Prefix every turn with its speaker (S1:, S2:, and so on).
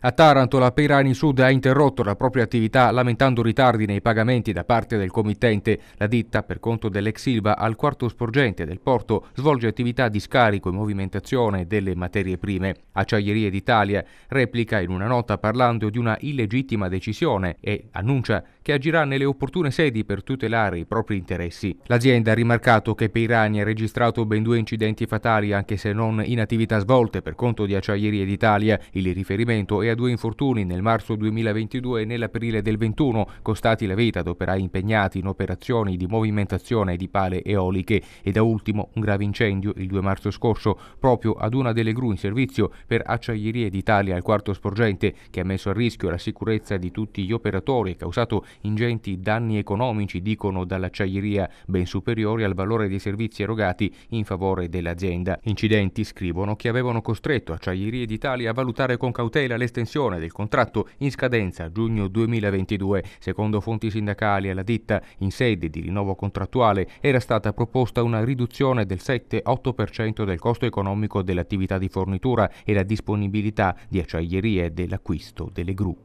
S1: A Taranto la Pirani Sud ha interrotto la propria attività lamentando ritardi nei pagamenti da parte del committente. La ditta, per conto dell'ex Silva, al quarto sporgente del porto, svolge attività di scarico e movimentazione delle materie prime. Acciaierie d'Italia replica in una nota parlando di una illegittima decisione e annuncia che agirà nelle opportune sedi per tutelare i propri interessi. L'azienda ha rimarcato che Pirani ha registrato ben due incidenti fatali anche se non in attività svolte per conto di Acciaierie d'Italia. Il riferimento è a due infortuni nel marzo 2022 e nell'aprile del 21, costati la vita ad operai impegnati in operazioni di movimentazione di pale eoliche e da ultimo un grave incendio il 2 marzo scorso proprio ad una delle gru in servizio per Acciaierie d'Italia al quarto sporgente che ha messo a rischio la sicurezza di tutti gli operatori e causato ingenti danni economici, dicono dall'acciaieria, ben superiori al valore dei servizi erogati in favore dell'azienda. Incidenti, scrivono, che avevano costretto Acciaierie d'Italia a valutare con cautela l'estensione l'estensione del contratto in scadenza giugno 2022. Secondo fonti sindacali alla ditta, in sede di rinnovo contrattuale era stata proposta una riduzione del 7-8% del costo economico dell'attività di fornitura e la disponibilità di acciaierie dell'acquisto delle gru.